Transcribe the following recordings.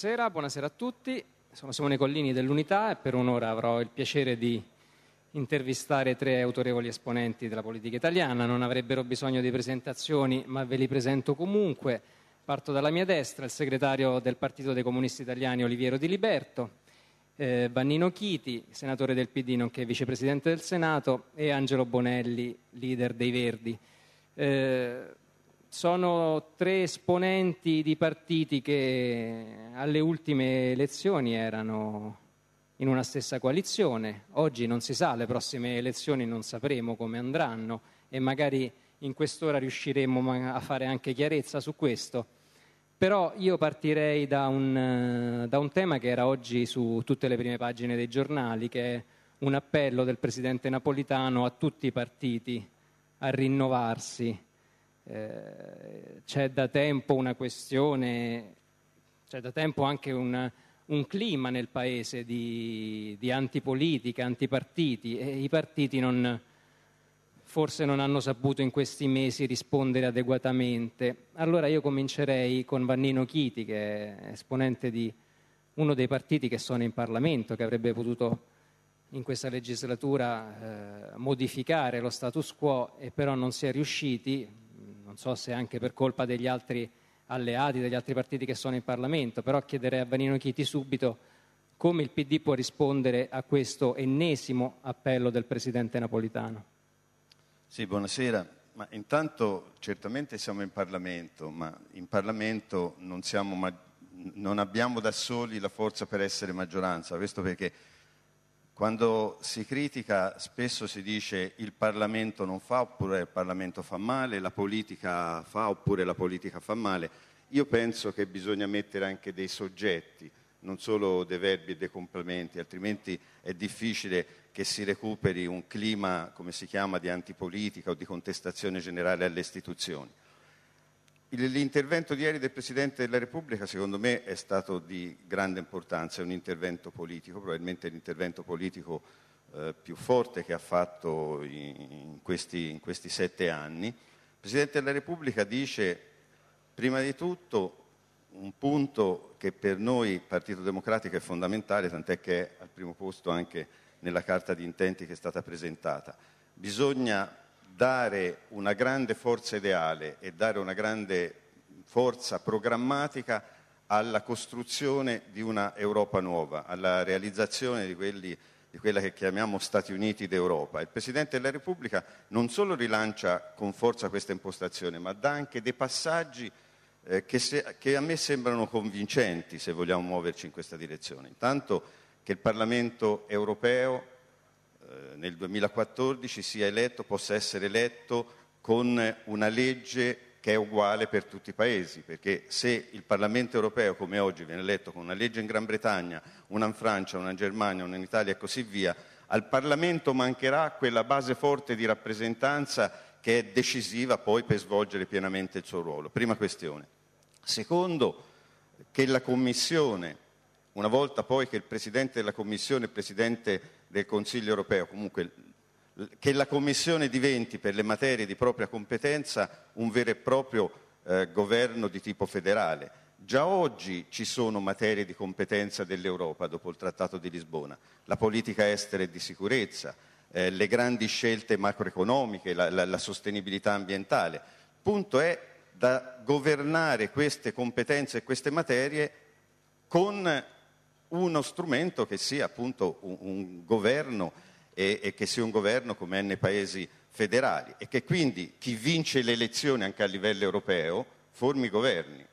Buonasera, buonasera a tutti. Sono Simone Collini dell'Unità e per un'ora avrò il piacere di intervistare tre autorevoli esponenti della politica italiana. Non avrebbero bisogno di presentazioni, ma ve li presento comunque. Parto dalla mia destra, il segretario del Partito dei Comunisti Italiani Oliviero Di Liberto, eh, Vannino Chiti, senatore del PD nonché vicepresidente del Senato, e Angelo Bonelli, leader dei Verdi. Eh, sono tre esponenti di partiti che alle ultime elezioni erano in una stessa coalizione, oggi non si sa, le prossime elezioni non sapremo come andranno e magari in quest'ora riusciremo a fare anche chiarezza su questo. Però io partirei da un, da un tema che era oggi su tutte le prime pagine dei giornali, che è un appello del Presidente Napolitano a tutti i partiti a rinnovarsi eh, c'è da tempo una questione, c'è da tempo anche una, un clima nel paese di, di antipolitica, antipartiti e i partiti non, forse non hanno saputo in questi mesi rispondere adeguatamente. Allora io comincerei con Vannino Chiti, che è esponente di uno dei partiti che sono in Parlamento, che avrebbe potuto in questa legislatura eh, modificare lo status quo e però non si è riusciti, non so se anche per colpa degli altri alleati, degli altri partiti che sono in Parlamento, però chiederei a Vanino Chiti subito come il PD può rispondere a questo ennesimo appello del Presidente Napolitano. Sì, buonasera. Ma intanto certamente siamo in Parlamento, ma in Parlamento non, siamo, non abbiamo da soli la forza per essere maggioranza, questo perché quando si critica spesso si dice il Parlamento non fa oppure il Parlamento fa male, la politica fa oppure la politica fa male. Io penso che bisogna mettere anche dei soggetti, non solo dei verbi e dei complementi, altrimenti è difficile che si recuperi un clima, come si chiama, di antipolitica o di contestazione generale alle istituzioni. L'intervento di ieri del Presidente della Repubblica secondo me è stato di grande importanza, è un intervento politico, probabilmente l'intervento politico eh, più forte che ha fatto in questi, in questi sette anni. Il Presidente della Repubblica dice prima di tutto un punto che per noi Partito Democratico è fondamentale, tant'è che è al primo posto anche nella carta di intenti che è stata presentata. Bisogna dare una grande forza ideale e dare una grande forza programmatica alla costruzione di una Europa nuova, alla realizzazione di, quelli, di quella che chiamiamo Stati Uniti d'Europa. Il Presidente della Repubblica non solo rilancia con forza questa impostazione, ma dà anche dei passaggi eh, che, se, che a me sembrano convincenti se vogliamo muoverci in questa direzione. Intanto che il Parlamento europeo eh, nel 2014 sia eletto, possa essere eletto con una legge che è uguale per tutti i paesi, perché se il Parlamento europeo come oggi viene eletto con una legge in Gran Bretagna, una in Francia, una in Germania, una in Italia e così via, al Parlamento mancherà quella base forte di rappresentanza che è decisiva poi per svolgere pienamente il suo ruolo. Prima questione. Secondo, che la Commissione, una volta poi che il Presidente della Commissione e il Presidente del Consiglio europeo, comunque che la Commissione diventi per le materie di propria competenza un vero e proprio eh, governo di tipo federale. Già oggi ci sono materie di competenza dell'Europa dopo il Trattato di Lisbona, la politica estera e di sicurezza, eh, le grandi scelte macroeconomiche, la, la, la sostenibilità ambientale. Il punto è da governare queste competenze e queste materie con uno strumento che sia appunto un, un governo e, e, che sia un governo come nei paesi federali e che quindi chi vince le elezioni anche a livello europeo formi governi.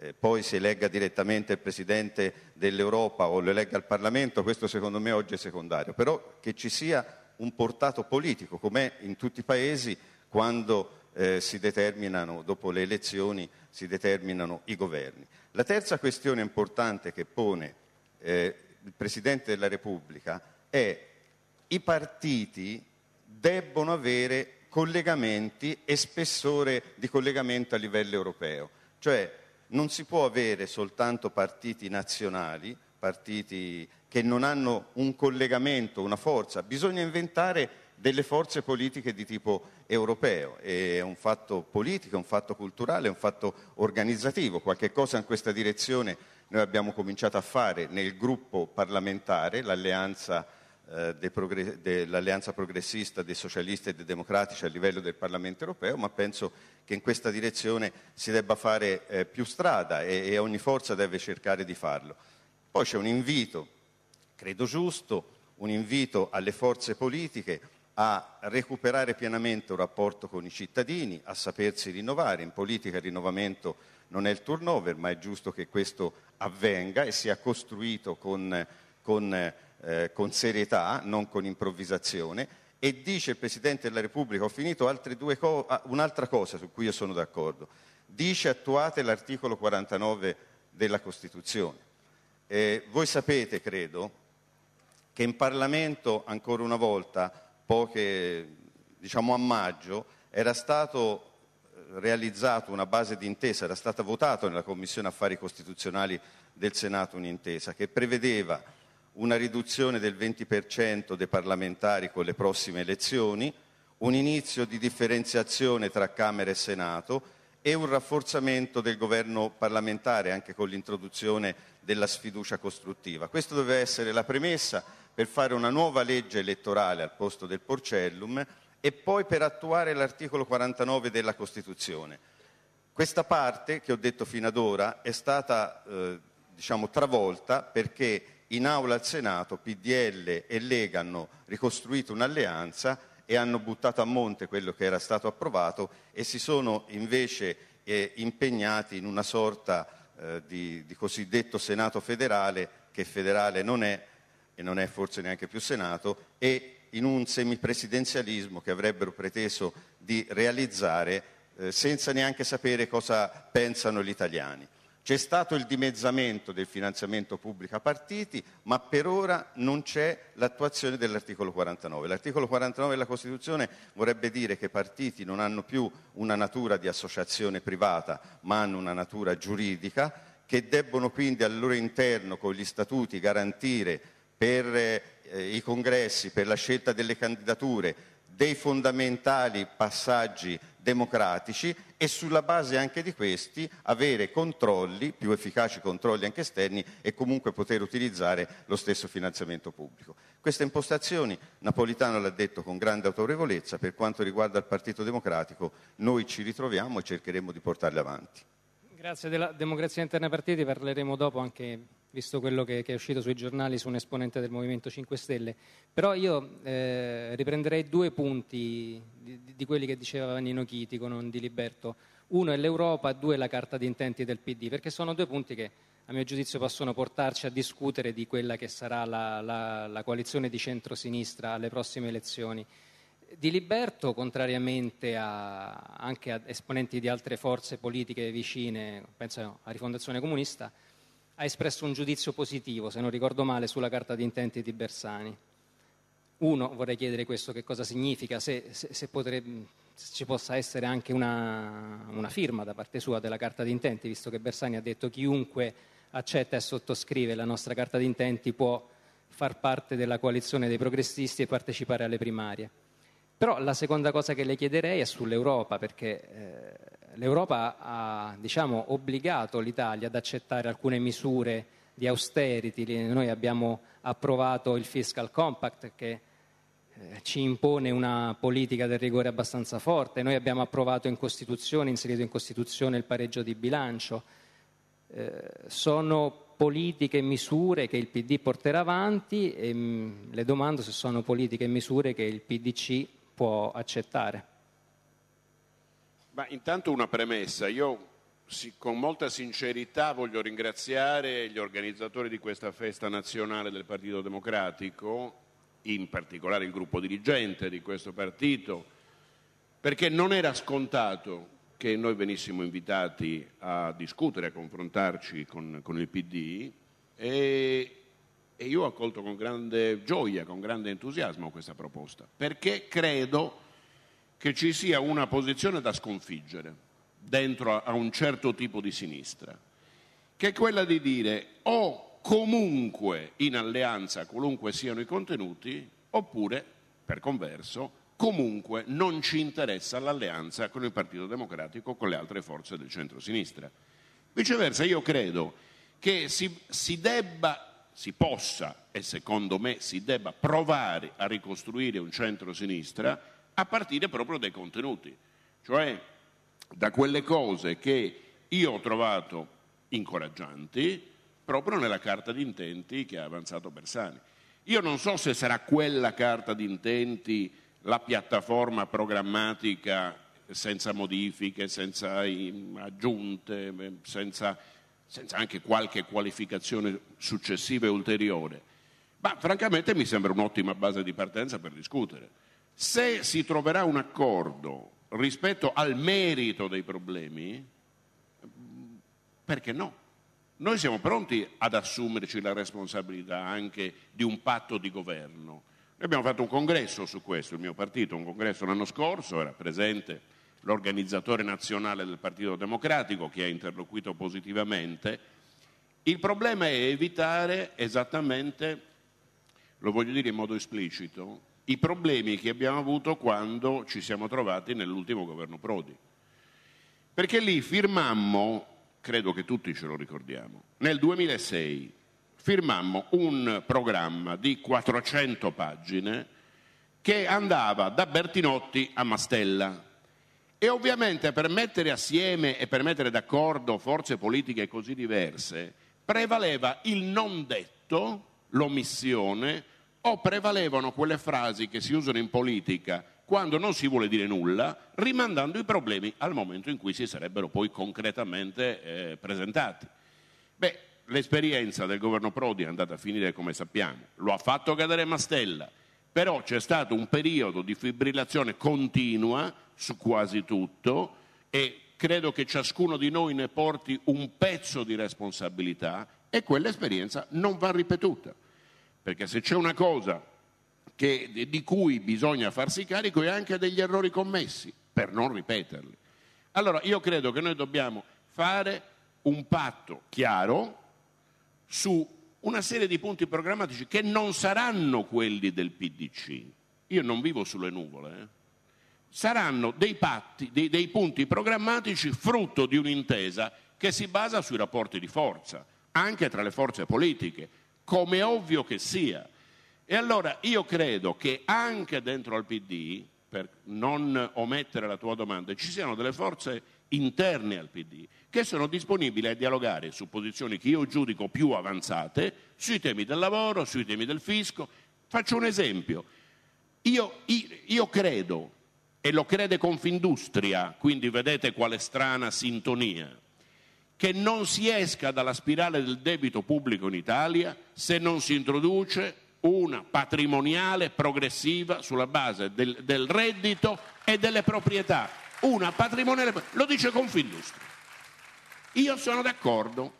Eh, poi si elegga direttamente il Presidente dell'Europa o lo elegga al Parlamento, questo secondo me oggi è secondario, però che ci sia un portato politico, com'è in tutti i paesi quando eh, si determinano, dopo le elezioni, si determinano i governi. La terza questione importante che pone eh, il Presidente della Repubblica è i partiti debbono avere collegamenti e spessore di collegamento a livello europeo. Cioè non si può avere soltanto partiti nazionali, partiti che non hanno un collegamento, una forza, bisogna inventare delle forze politiche di tipo europeo. È un fatto politico, è un fatto culturale, è un fatto organizzativo, qualche cosa in questa direzione noi abbiamo cominciato a fare nel gruppo parlamentare l'alleanza, eh, de progre- de, progressista dei socialisti e dei democratici a livello del Parlamento europeo, ma penso che in questa direzione si debba fare eh, più strada e, e ogni forza deve cercare di farlo. Poi c'è un invito, credo giusto, un invito alle forze politiche a recuperare pienamente un rapporto con i cittadini, a sapersi rinnovare. In politica il rinnovamento non è il turnover, ma è giusto che questo avvenga e sia costruito con, con, eh, con serietà, non con improvvisazione. E dice il Presidente della Repubblica, ho finito co- ah, un'altra cosa su cui io sono d'accordo, dice attuate l'articolo 49 della Costituzione. Eh, voi sapete, credo, che in Parlamento ancora una volta, poche, diciamo a maggio, era stato realizzato una base d'intesa, era stata votata nella Commissione Affari Costituzionali del Senato un'intesa che prevedeva una riduzione del 20% dei parlamentari con le prossime elezioni, un inizio di differenziazione tra Camera e Senato e un rafforzamento del governo parlamentare anche con l'introduzione della sfiducia costruttiva. Questa doveva essere la premessa per fare una nuova legge elettorale al posto del Porcellum e poi per attuare l'articolo 49 della Costituzione. Questa parte che ho detto fino ad ora è stata eh, diciamo, travolta perché in aula al Senato PDL e Lega hanno ricostruito un'alleanza e hanno buttato a monte quello che era stato approvato e si sono invece eh, impegnati in una sorta eh, di, di cosiddetto Senato federale, che federale non è e non è forse neanche più Senato, e in un semipresidenzialismo che avrebbero preteso di realizzare eh, senza neanche sapere cosa pensano gli italiani. C'è stato il dimezzamento del finanziamento pubblico a partiti, ma per ora non c'è l'attuazione dell'articolo 49. L'articolo 49 della Costituzione vorrebbe dire che i partiti non hanno più una natura di associazione privata, ma hanno una natura giuridica, che debbono quindi al loro interno, con gli statuti, garantire per eh, eh, i congressi, per la scelta delle candidature, dei fondamentali passaggi democratici e sulla base anche di questi avere controlli, più efficaci controlli anche esterni e comunque poter utilizzare lo stesso finanziamento pubblico. Queste impostazioni Napolitano l'ha detto con grande autorevolezza, per quanto riguarda il Partito Democratico noi ci ritroviamo e cercheremo di portarle avanti. Grazie. Della democrazia interna partiti parleremo dopo, anche visto quello che, che, è uscito sui giornali su un esponente del Movimento 5 Stelle. Però io eh, riprenderei due punti di, di, quelli che diceva Nino con un di Liberto. Uno è l'Europa, due è la carta d'intenti del PD, perché sono due punti che a mio giudizio possono portarci a discutere di quella che sarà la, la, la coalizione di centrosinistra alle prossime elezioni. Di Liberto, contrariamente a, anche a esponenti di altre forze politiche vicine, penso a Rifondazione Comunista, ha espresso un giudizio positivo, se non ricordo male, sulla carta di intenti di Bersani. Uno, vorrei chiedere questo che cosa significa, se, se, se, potrebbe, se ci possa essere anche una, una firma da parte sua della carta di intenti, visto che Bersani ha detto chiunque accetta e sottoscrive la nostra carta di intenti può far parte della coalizione dei progressisti e partecipare alle primarie. Però la seconda cosa che le chiederei è sull'Europa, perché eh, l'Europa ha diciamo, obbligato l'Italia ad accettare alcune misure di austerity. Noi abbiamo approvato il fiscal compact che eh, ci impone una politica del rigore abbastanza forte, noi abbiamo approvato in Costituzione, inserito in Costituzione il pareggio di bilancio. Eh, sono politiche e misure che il PD porterà avanti e mh, mm, le domando se sono politiche e misure che il PDC può accettare. Ma intanto una premessa, io con molta sincerità voglio ringraziare gli organizzatori di questa festa nazionale del Partito Democratico, in particolare il gruppo dirigente di questo partito, perché non era scontato che noi venissimo invitati a discutere, a confrontarci con, con il PD e e io ho accolto con grande gioia, con grande entusiasmo questa proposta, perché credo che ci sia una posizione da sconfiggere dentro a un certo tipo di sinistra, che è quella di dire o comunque in alleanza qualunque siano i contenuti, oppure, per converso, comunque non ci interessa l'alleanza con il Partito Democratico, con le altre forze del centro-sinistra. Viceversa, io credo che si, si debba si possa e secondo me si debba provare a ricostruire un centro-sinistra a partire proprio dai contenuti, cioè da quelle cose che io ho trovato incoraggianti proprio nella carta d'intenti che ha avanzato Bersani. Io non so se sarà quella carta d'intenti la piattaforma programmatica senza modifiche, senza aggiunte, eh, senza senza anche qualche qualificazione successiva e ulteriore, ma francamente mi sembra un'ottima base di partenza per discutere. Se si troverà un accordo rispetto al merito dei problemi, perché no? Noi siamo pronti ad assumerci la responsabilità anche di un patto di governo. Noi abbiamo fatto un congresso su questo, il mio partito, un congresso l'anno scorso, era presente l'organizzatore nazionale del Partito Democratico che ha interloquito positivamente. Il problema è evitare esattamente, lo voglio dire in modo esplicito, i problemi che abbiamo avuto quando ci siamo trovati nell'ultimo governo Prodi. Perché lì firmammo, credo che tutti ce lo ricordiamo, nel 2006 firmammo un programma di 400 pagine che andava da Bertinotti a Mastella, e ovviamente per mettere assieme e per mettere d'accordo forze politiche così diverse prevaleva il non detto, l'omissione, o prevalevano quelle frasi che si usano in politica quando non si vuole dire nulla, rimandando i problemi al momento in cui si sarebbero poi concretamente eh, presentati. Beh, l'esperienza del governo Prodi è andata a finire come sappiamo, lo ha fatto cadere Mastella, però c'è stato un periodo di fibrillazione continua su quasi tutto e credo che ciascuno di noi ne porti un pezzo di responsabilità e quell'esperienza non va ripetuta. Perché se c'è una cosa che, di cui bisogna farsi carico è anche degli errori commessi, per non ripeterli. Allora io credo che noi dobbiamo fare un patto chiaro su una serie di punti programmatici che non saranno quelli del PDC. Io non vivo sulle nuvole, eh saranno dei, patti, dei, dei punti programmatici frutto di un'intesa che si basa sui rapporti di forza, anche tra le forze politiche, come ovvio che sia. E allora io credo che anche dentro al PD, per non omettere la tua domanda, ci siano delle forze interne al PD che sono disponibili a dialogare su posizioni che io giudico più avanzate sui temi del lavoro, sui temi del fisco. Faccio un esempio. Io, io credo e lo crede Confindustria, quindi vedete quale strana sintonia, che non si esca dalla spirale del debito pubblico in Italia se non si introduce una patrimoniale progressiva sulla base del, del reddito e delle proprietà. Una patrimoniale, lo dice Confindustria. Io sono d'accordo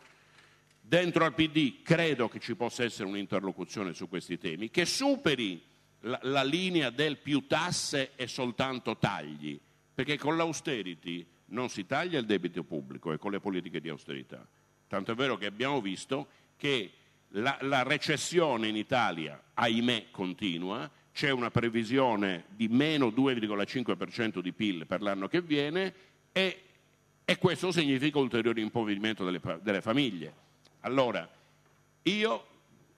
dentro al PD credo che ci possa essere un'interlocuzione su questi temi che superi la, la linea del più tasse e soltanto tagli, perché con l'austerity non si taglia il debito pubblico e con le politiche di austerità. Tanto è vero che abbiamo visto che la, la recessione in Italia, ahimè, continua, c'è una previsione di meno 2,5% di PIL per l'anno che viene e, e questo significa ulteriore impoverimento delle, delle famiglie. Allora, io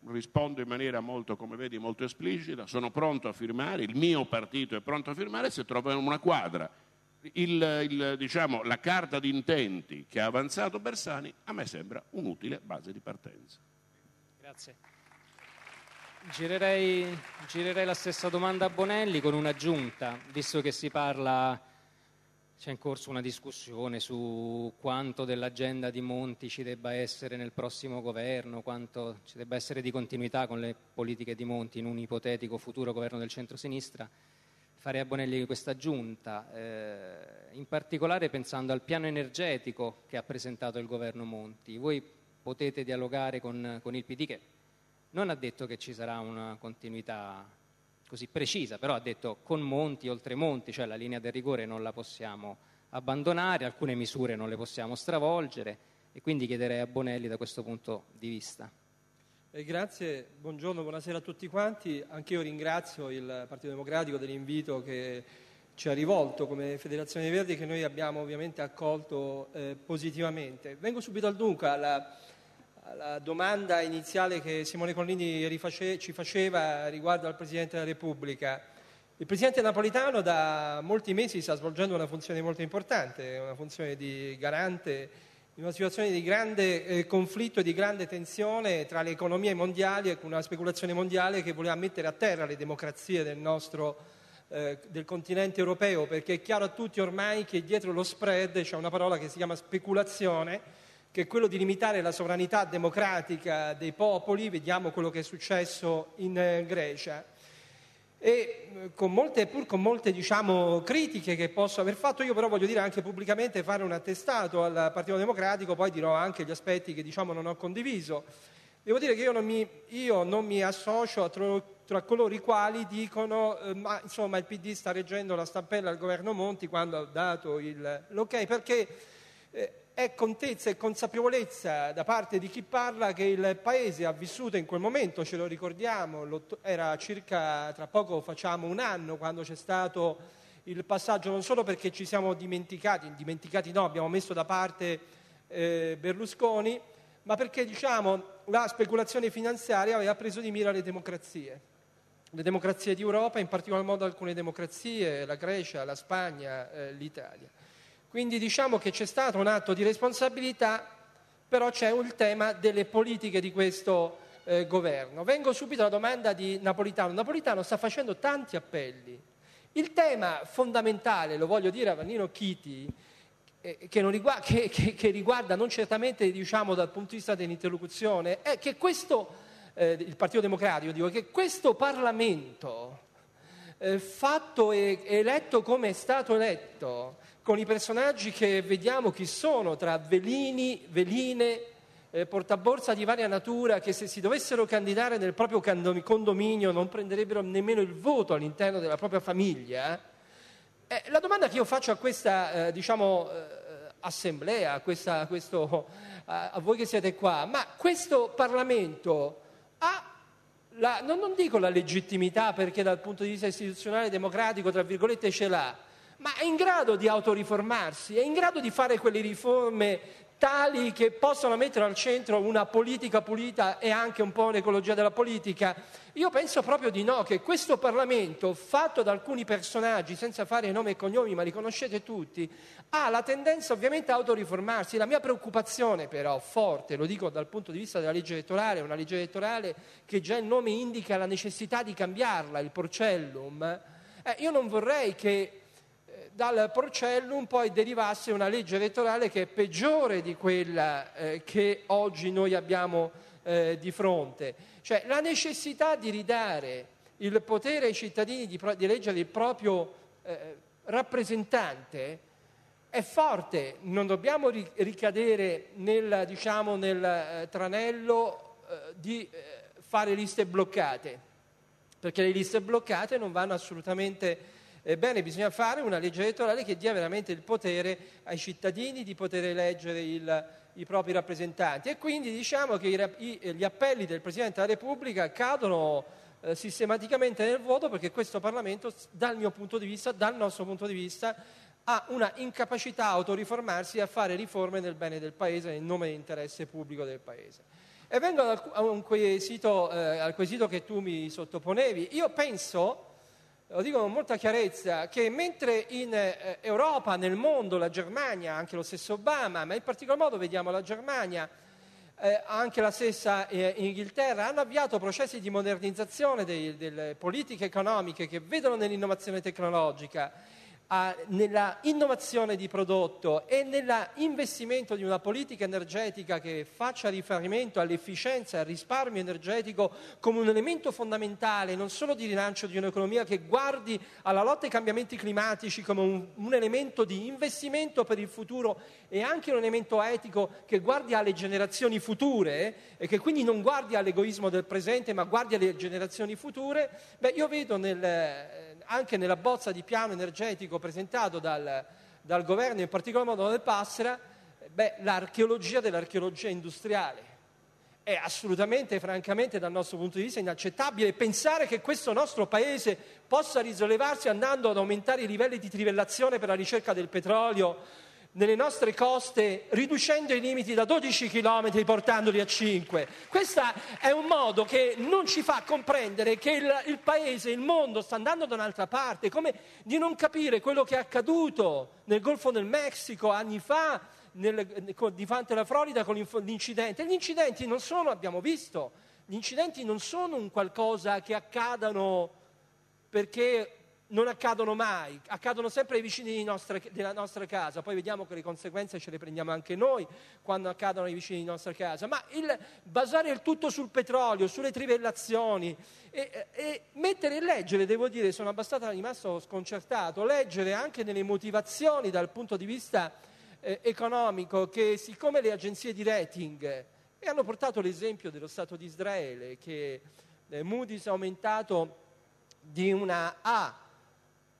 rispondo in maniera molto, come vedi, molto esplicita, sono pronto a firmare, il mio partito è pronto a firmare se troviamo una quadra. Il, il, diciamo, la carta d'intenti che ha avanzato Bersani a me sembra un'utile base di partenza. Grazie. Girerei, girerei la stessa domanda a Bonelli con un'aggiunta, visto che si parla c'è in corso una discussione su quanto dell'agenda di Monti ci debba essere nel prossimo governo, quanto ci debba essere di continuità con le politiche di Monti in un ipotetico futuro governo del centro-sinistra. Farei a Bonelli questa aggiunta, eh, in particolare pensando al piano energetico che ha presentato il governo Monti. Voi potete dialogare con, con il PD che non ha detto che ci sarà una continuità così precisa, però ha detto con Monti, oltre Monti, cioè la linea del rigore non la possiamo abbandonare, alcune misure non le possiamo stravolgere e quindi chiederei a Bonelli da questo punto di vista. Eh, grazie, buongiorno, buonasera a tutti quanti. Anch'io ringrazio il Partito Democratico dell'invito che ci ha rivolto come Federazione Verdi che noi abbiamo ovviamente accolto eh, positivamente. Vengo subito al dunque alla alla domanda iniziale che Simone Collini riface, ci faceva riguardo al Presidente della Repubblica. Il Presidente Napolitano da molti mesi sta svolgendo una funzione molto importante, una funzione di garante in una situazione di grande eh, conflitto e di grande tensione tra le economie mondiali e con una speculazione mondiale che voleva mettere a terra le democrazie del nostro eh, del continente europeo, perché è chiaro a tutti ormai che dietro lo spread c'è una parola che si chiama speculazione che è quello di limitare la sovranità democratica dei popoli, vediamo quello che è successo in eh, Grecia. E eh, con molte, pur con molte diciamo, critiche che posso aver fatto, io però voglio dire anche pubblicamente fare un attestato al Partito Democratico, poi dirò anche gli aspetti che diciamo, non ho condiviso. Devo dire che io non mi, io non mi associo a tro, tra coloro i quali dicono eh, ma insomma il PD sta reggendo la stampella al governo Monti quando ha dato il, l'ok perché eh, è contezza e consapevolezza da parte di chi parla che il Paese ha vissuto in quel momento, ce lo ricordiamo, era circa, tra poco facciamo un anno quando c'è stato il passaggio, non solo perché ci siamo dimenticati, dimenticati no, abbiamo messo da parte eh, Berlusconi, ma perché diciamo, la speculazione finanziaria aveva preso di mira le democrazie. Le democrazie di Europa, in particolar modo alcune democrazie, la Grecia, la Spagna, eh, l'Italia. Quindi diciamo che c'è stato un atto di responsabilità, però c'è il tema delle politiche di questo eh, governo. Vengo subito alla domanda di Napolitano. Napolitano sta facendo tanti appelli. Il tema fondamentale, lo voglio dire a Vannino Chiti, eh, che, riguarda, che, che, che, riguarda, non certamente diciamo, dal punto di vista dell'interlocuzione, è che questo, eh, il Partito Democratico, dico, che questo Parlamento eh, fatto e eletto come è stato eletto, con i personaggi che vediamo chi sono, tra velini, veline, eh, portaborsa di varia natura, che se si dovessero candidare nel proprio condominio non prenderebbero nemmeno il voto all'interno della propria famiglia. Eh, eh la domanda che io faccio a questa, eh, diciamo, eh, assemblea, a, questa, a, questo, a, a voi che siete qua, ma questo Parlamento ha la, non, non, dico la legittimità perché dal punto di vista istituzionale e democratico, tra virgolette, ce l'ha, ma è in grado di autoriformarsi, è in grado di fare quelle riforme tali che possano mettere al centro una politica pulita e anche un po' l'ecologia della politica? Io penso proprio di no, che questo Parlamento, fatto da alcuni personaggi, senza fare nome e cognomi, ma li conoscete tutti, ha la tendenza ovviamente a autoriformarsi. La mia preoccupazione però, forte, lo dico dal punto di vista della legge elettorale, una legge elettorale che già il nome indica la necessità di cambiarla, il porcellum, eh, io non vorrei che dal Procellum poi derivasse una legge elettorale che è peggiore di quella eh, che oggi noi abbiamo eh, di fronte. Cioè la necessità di ridare il potere ai cittadini di, pro- di eleggere il proprio eh, rappresentante è forte, non dobbiamo ri- ricadere nel, diciamo, nel eh, tranello eh, di eh, fare liste bloccate, perché le liste bloccate non vanno assolutamente Ebbene, bisogna fare una legge elettorale che dia veramente il potere ai cittadini di poter eleggere il, i propri rappresentanti. E quindi diciamo che i, i, eh, gli appelli del Presidente della Repubblica cadono eh, sistematicamente nel vuoto perché questo Parlamento, dal mio punto di vista, dal nostro punto di vista, ha una incapacità a autoriformarsi e a fare riforme nel bene del Paese, nel nome dell'interesse pubblico del Paese. E vengo al quesito, eh, al quesito che tu mi sottoponevi. Io penso lo dico con molta chiarezza, che mentre in eh, Europa, nel mondo, la Germania, anche lo stesso Obama, ma in particolar modo vediamo la Germania, eh, anche la stessa eh, Inghilterra, hanno avviato processi di modernizzazione dei, delle politiche economiche che vedono nell'innovazione tecnologica a, nella innovazione di prodotto e nell'investimento di una politica energetica che faccia riferimento all'efficienza e al risparmio energetico come un elemento fondamentale non solo di rilancio di un'economia che guardi alla lotta ai cambiamenti climatici come un, un elemento di investimento per il futuro e anche un elemento etico che guardi alle generazioni future eh, e che quindi non guardi all'egoismo del presente ma guardi alle generazioni future, beh io vedo nel eh, anche nella bozza di piano energetico presentato dal, dal governo, in particolar modo del Passera, beh, l'archeologia dell'archeologia industriale. È assolutamente, francamente, dal nostro punto di vista inaccettabile pensare che questo nostro paese possa risollevarsi andando ad aumentare i livelli di trivellazione per la ricerca del petrolio nelle nostre coste riducendo i limiti da 12 km portandoli a 5. Questo è un modo che non ci fa comprendere che il, il paese, il mondo sta andando da un'altra parte, come di non capire quello che è accaduto nel Golfo del Messico anni fa, nel, di fronte alla Florida con l'incidente. Gli incidenti non sono, abbiamo visto, gli incidenti non sono un qualcosa che accadano perché non accadono mai, accadono sempre ai vicini nostra, della nostra casa, poi vediamo che le conseguenze ce le prendiamo anche noi quando accadono ai vicini della nostra casa, ma il basare il tutto sul petrolio, sulle trivellazioni e, e mettere e leggere, devo dire, sono abbastanza rimasto sconcertato, leggere anche nelle motivazioni dal punto di vista eh, economico che siccome le agenzie di rating, e eh, hanno portato l'esempio dello Stato di Israele che eh, Moody's ha aumentato di una A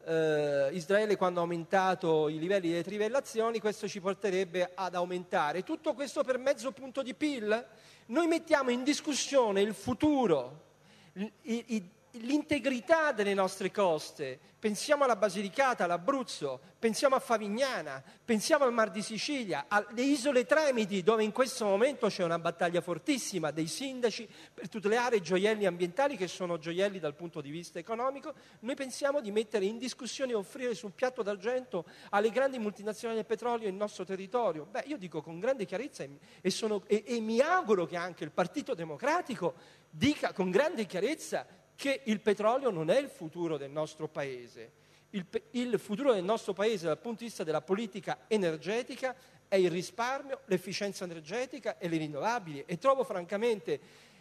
eh, Israele quando ha aumentato i livelli delle trivellazioni, questo ci porterebbe ad aumentare. Tutto questo per mezzo punto di PIL? Noi mettiamo in discussione il futuro, i, i l'integrità delle nostre coste. Pensiamo alla Basilicata, all'Abruzzo, pensiamo a Favignana, pensiamo al Mar di Sicilia, alle isole Tremiti, dove in questo momento c'è una battaglia fortissima dei sindaci per tutelare i gioielli ambientali che sono gioielli dal punto di vista economico. Noi pensiamo di mettere in discussione e offrire sul piatto d'argento alle grandi multinazionali del petrolio il nostro territorio. Beh, io dico con grande chiarezza e, sono, e, e mi auguro che anche il Partito Democratico dica con grande chiarezza che il petrolio non è il futuro del nostro Paese. Il, il futuro del nostro Paese dal punto di vista della politica energetica è il risparmio, l'efficienza energetica e le rinnovabili. E trovo francamente,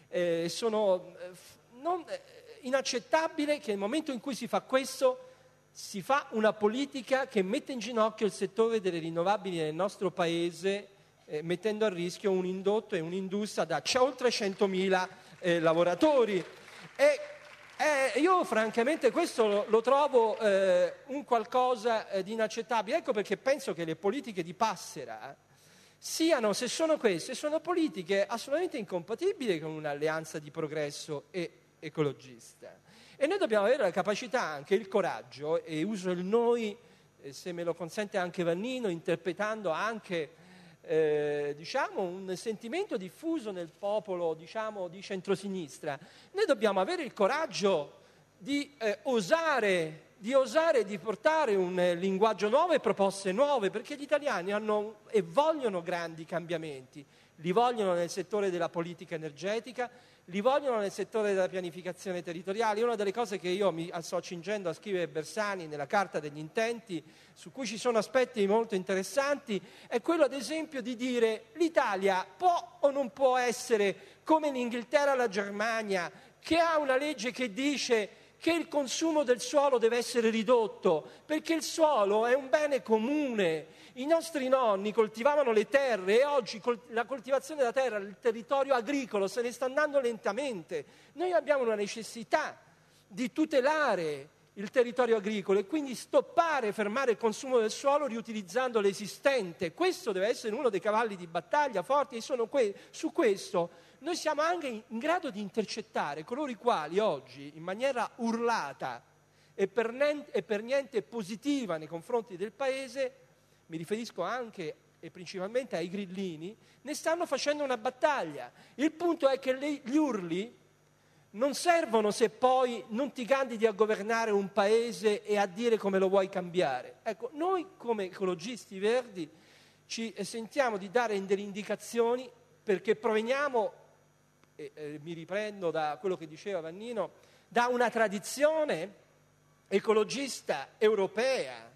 eh, sono, eh, non, eh, inaccettabile che nel momento in cui si fa questo si fa una politica che mette in ginocchio il settore delle rinnovabili nel nostro Paese, eh, mettendo a rischio un indotto e un'industria da oltre 100.000 eh, lavoratori. E eh, io francamente questo lo, lo trovo eh, un qualcosa eh, di inaccettabile, ecco perché penso che le politiche di passera siano, se sono queste, sono politiche assolutamente incompatibili con un'alleanza di progresso e ecologista. E noi dobbiamo avere la capacità, anche il coraggio, e uso il noi, eh, se me lo consente anche Vannino, interpretando anche eh, diciamo, un sentimento diffuso nel popolo diciamo, di centrosinistra. Noi dobbiamo avere il coraggio di eh, osare di osare di portare un eh, linguaggio nuovo e proposte nuove, perché gli italiani hanno e vogliono grandi cambiamenti, li vogliono nel settore della politica energetica, li vogliono nel settore della pianificazione territoriale. Una delle cose che io mi sto accingendo a scrivere Bersani nella Carta degli Intenti, su cui ci sono aspetti molto interessanti, è quello ad esempio di dire l'Italia può o non può essere come l'Inghilterra o la Germania, che ha una legge che dice che il consumo del suolo deve essere ridotto, perché il suolo è un bene comune i nostri nonni coltivavano le terre e oggi la coltivazione della terra, il territorio agricolo se ne sta andando lentamente. Noi abbiamo una necessità di tutelare il territorio agricolo e quindi stoppare, fermare il consumo del suolo riutilizzando l'esistente. Questo deve essere uno dei cavalli di battaglia forti e que- su questo noi siamo anche in grado di intercettare coloro i quali oggi in maniera urlata e per, niente, e per niente positiva nei confronti del Paese mi riferisco anche e principalmente ai grillini, ne stanno facendo una battaglia. Il punto è che gli urli non servono se poi non ti candidi a governare un paese e a dire come lo vuoi cambiare. Ecco, noi come ecologisti verdi ci sentiamo di dare delle indicazioni perché proveniamo, e, mi riprendo da quello che diceva Vannino, da una tradizione ecologista europea,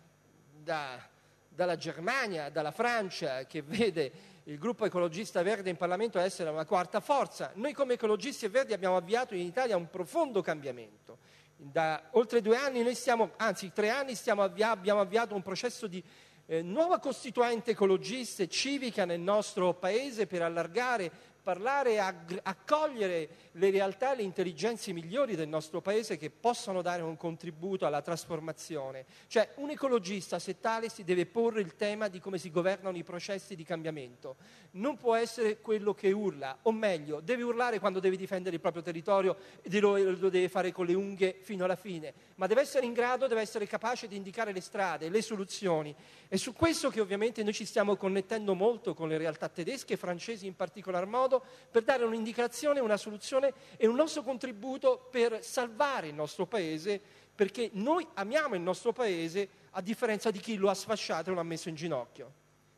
da dalla Germania, dalla Francia, che vede il gruppo ecologista verde in Parlamento essere una quarta forza. Noi come ecologisti e verdi abbiamo avviato in Italia un profondo cambiamento. Da oltre due anni, stiamo, anzi tre anni, avvia, abbiamo avviato un processo di eh, nuova costituente ecologista e civica nel nostro Paese per allargare parlare, e accogliere le realtà e le intelligenze migliori del nostro paese che possono dare un contributo alla trasformazione. Cioè un ecologista, se tale, si deve porre il tema di come si governano i processi di cambiamento. Non può essere quello che urla, o meglio, deve urlare quando deve difendere il proprio territorio e lo deve fare con le unghie fino alla fine, ma deve essere in grado, deve essere capace di indicare le strade, le soluzioni. È su questo che ovviamente noi ci stiamo connettendo molto con le realtà tedesche e francesi in particolar modo modo per dare un'indicazione, una soluzione e un nostro contributo per salvare il nostro paese, perché noi amiamo il nostro paese a differenza di chi lo ha sfasciato e lo ha messo in ginocchio.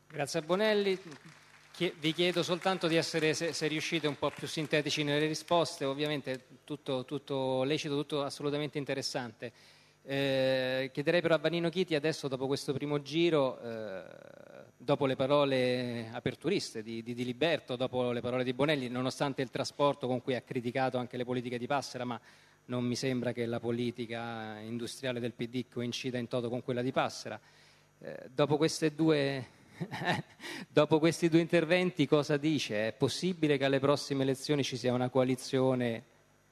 Grazie a Bonelli. Vi chiedo soltanto di essere, se, se, riuscite, un po' più sintetici nelle risposte, ovviamente tutto, tutto lecito, tutto assolutamente interessante. Eh, chiederei però a Vanino Chiti adesso, dopo questo primo giro, eh, dopo le parole aperturiste di, di, di, Liberto, dopo le parole di Bonelli, nonostante il trasporto con cui ha criticato anche le politiche di Passera, ma non mi sembra che la politica industriale del PD coincida in toto con quella di Passera. Eh, dopo, due, dopo questi due interventi cosa dice? È possibile che alle prossime elezioni ci sia una coalizione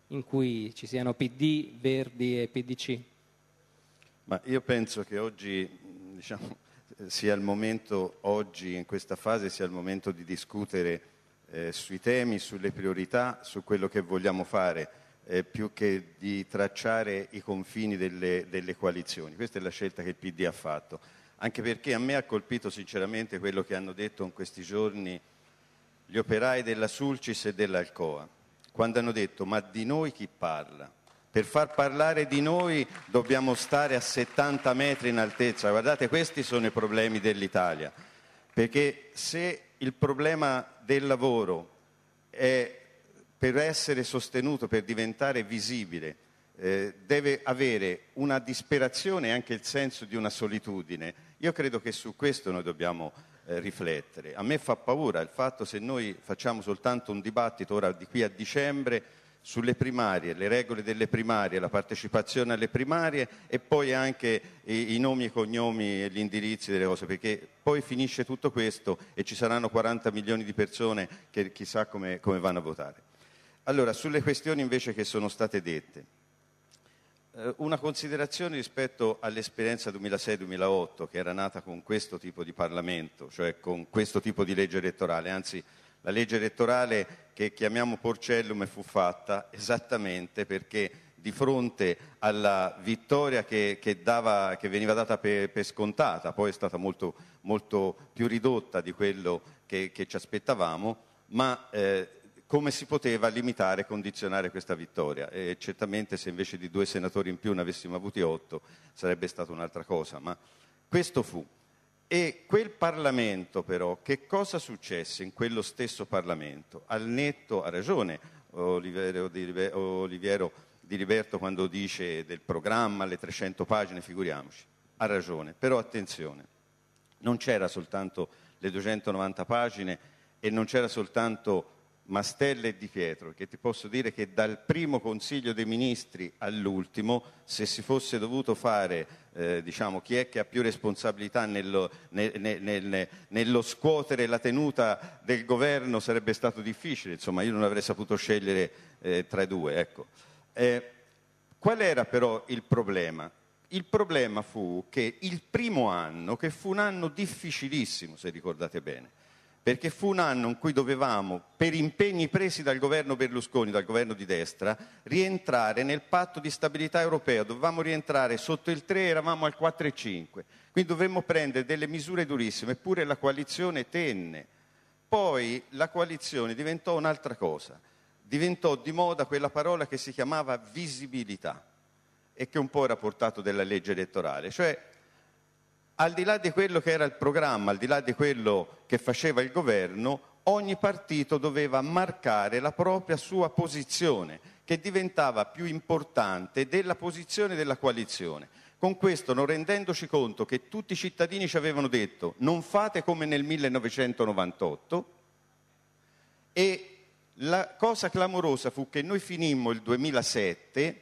in cui ci siano PD, Verdi e PDC? Ma io penso che oggi diciamo, sia il momento oggi, in questa fase, sia il momento di discutere eh, sui temi, sulle priorità, su quello che vogliamo fare, eh, più che di tracciare i confini delle, delle coalizioni. Questa è la scelta che il PD ha fatto, anche perché a me ha colpito sinceramente quello che hanno detto in questi giorni gli operai della Sulcis e dell'Alcoa, quando hanno detto ma di noi chi parla? Per far parlare di noi dobbiamo stare a 70 metri in altezza. Guardate, questi sono i problemi dell'Italia. Perché se il problema del lavoro è per essere sostenuto, per diventare visibile, eh, deve avere una disperazione e anche il senso di una solitudine. Io credo che su questo noi dobbiamo eh, riflettere. A me fa paura il fatto se noi facciamo soltanto un dibattito ora di qui a dicembre sulle primarie, le regole delle primarie, la partecipazione alle primarie e poi anche i, i nomi e cognomi e gli indirizzi delle cose, perché poi finisce tutto questo e ci saranno 40 milioni di persone che chissà come, come vanno a votare. Allora, sulle questioni invece che sono state dette, eh, una considerazione rispetto all'esperienza 2006-2008 che era nata con questo tipo di Parlamento, cioè con questo tipo di legge elettorale, anzi la legge elettorale che chiamiamo Porcellum fu fatta esattamente perché di fronte alla vittoria che, che, dava, che veniva data per, per, scontata, poi è stata molto, molto più ridotta di quello che, che ci aspettavamo, ma eh, come si poteva limitare e condizionare questa vittoria. E certamente se invece di due senatori in più ne avessimo avuti otto sarebbe stata un'altra cosa, ma questo fu. E quel Parlamento però, che cosa successe in quello stesso Parlamento? Al netto ha ragione Oliviero di, Oliviero di Liberto quando dice del programma, le 300 pagine, figuriamoci, ha ragione, però attenzione, non c'era soltanto le 290 pagine e non c'era soltanto Mastella e Di Pietro, che ti posso dire che dal primo Consiglio dei Ministri all'ultimo, se si fosse dovuto fare, eh, diciamo, chi è che ha più responsabilità nello, ne, ne, ne, nello, scuotere la tenuta del governo, sarebbe stato difficile, insomma, io non avrei saputo scegliere eh, tra i due. Ecco. Eh, qual era però il problema? Il problema fu che il primo anno, che fu un anno difficilissimo, se ricordate bene, perché fu un anno in cui dovevamo, per impegni presi dal governo Berlusconi, dal governo di destra, rientrare nel patto di stabilità europeo, dovevamo rientrare sotto il 3, eravamo al 4,5, quindi dovremmo prendere delle misure durissime, eppure la coalizione tenne. Poi la coalizione diventò un'altra cosa, diventò di moda quella parola che si chiamava visibilità e che un po' era portato della legge elettorale, cioè al di là di quello che era il programma, al di là di quello che faceva il governo, ogni partito doveva marcare la propria sua posizione, che diventava più importante della posizione della coalizione. Con questo, non rendendoci conto che tutti i cittadini ci avevano detto non fate come nel 1998, e la cosa clamorosa fu che noi finimmo il 2007,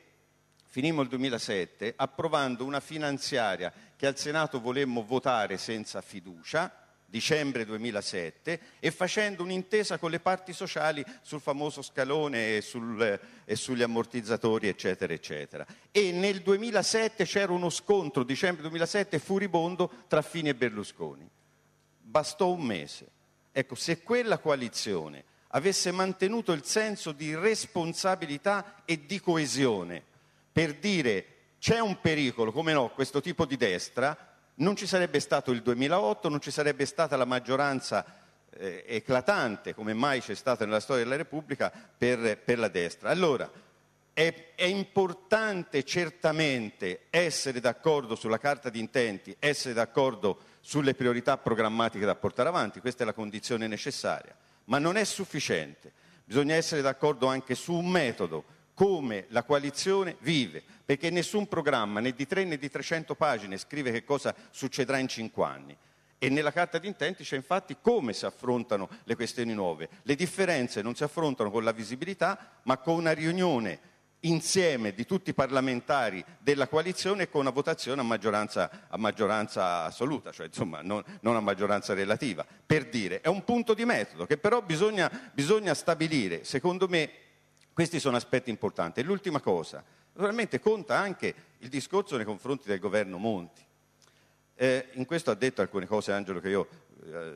finimmo il 2007 approvando una finanziaria che al Senato volemmo votare senza fiducia, dicembre 2007, e facendo un'intesa con le parti sociali sul famoso scalone e, sul, e sugli ammortizzatori, eccetera, eccetera. E nel 2007 c'era uno scontro, dicembre 2007, furibondo tra Fini e Berlusconi. Bastò un mese. Ecco, se quella coalizione avesse mantenuto il senso di responsabilità e di coesione per dire c'è un pericolo, come no, questo tipo di destra, non ci sarebbe stato il 2008, non ci sarebbe stata la maggioranza eh, eclatante, come mai c'è stata nella storia della Repubblica, per, per la destra. Allora, è, è, importante certamente essere d'accordo sulla carta di intenti, essere d'accordo sulle priorità programmatiche da portare avanti, questa è la condizione necessaria, ma non è sufficiente. Bisogna essere d'accordo anche su un metodo, come la coalizione vive, perché nessun programma né di 3 né di 300 pagine scrive che cosa succederà in 5 anni. E nella carta di intenti c'è infatti come si affrontano le questioni nuove. Le differenze non si affrontano con la visibilità, ma con una riunione insieme di tutti i parlamentari della coalizione e con una votazione a maggioranza, a maggioranza assoluta, cioè insomma non, non, a maggioranza relativa, per dire è un punto di metodo che però bisogna, bisogna stabilire, secondo me questi sono aspetti importanti. E l'ultima cosa, naturalmente conta anche il discorso nei confronti del governo Monti. Eh, in questo ha detto alcune cose Angelo che io, eh,